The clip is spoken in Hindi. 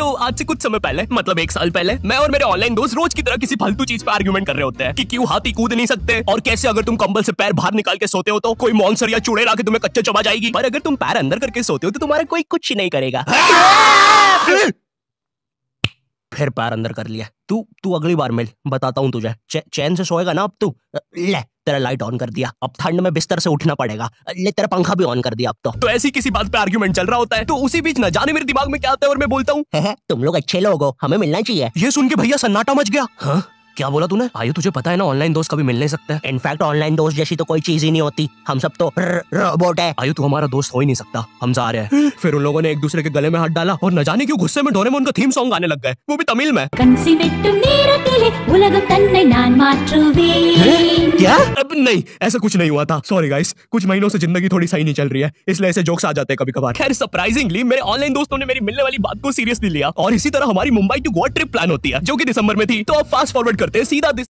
तो आज से कुछ समय पहले मतलब एक साल पहले मैं और मेरे ऑनलाइन दोस्त रोज की तरह किसी फालतू चीज पर आर्ग्यूमेंट कर रहे होते हैं कि क्यों हाथी कूद नहीं सकते और कैसे अगर तुम कंबल से पैर बाहर निकाल के सोते हो तो कोई मॉन्सर या चूड़े ला के तुम्हें कच्चा चबा जाएगी पर अगर तुम पैर अंदर करके सोते हो तो तुम्हारा कोई कुछ ही नहीं करेगा फिर पैर अंदर कर लिया तू तू अगली बार मिल बताता हूँ तुझे चैन से सोएगा ना अब तू ले तेरा लाइट ऑन कर दिया अब ठंड में बिस्तर से उठना पड़ेगा ले तेरा पंखा भी ऑन कर दिया अब तो तो ऐसी किसी बात पे आर्ग्यूमेंट चल रहा होता है तो उसी बीच ना जाने मेरे दिमाग में क्या आता है और मैं बोलता हूँ तुम लोग अच्छे लोग हो हमें मिलना चाहिए ये सुन के भैया सन्नाटा मच गया हाँ क्या बोला तूने आयु तुझे पता है ना ऑनलाइन दोस्त कभी मिल नहीं सकते है इनफैक्ट ऑनलाइन दोस्त जैसी तो कोई चीज ही नहीं होती हम सब तो रोबोट है आयु तू हमारा दोस्त हो ही नहीं सकता हम जा रहे हैं फिर उन लोगों ने एक दूसरे के गले में हाथ डाला और न जाने क्यों गुस्से में डोरेमोन का थीम सॉन्ग आने लग गए वो भी तमिल में क्या अब नहीं ऐसा कुछ नहीं हुआ था सॉरी गाइस कुछ महीनों से जिंदगी थोड़ी सही नहीं चल रही है इसलिए ऐसे जोक्स आ जाते हैं कभी कभार खैर सरप्राइजिंगली मेरे ऑनलाइन दोस्तों ने मेरी मिलने वाली बात को सीरियसली लिया और इसी तरह हमारी Mumbai to Goa trip plan होती है जो की दिसंबर में थी तो अब फास्ट फॉरवर्ड करते हैं सीधा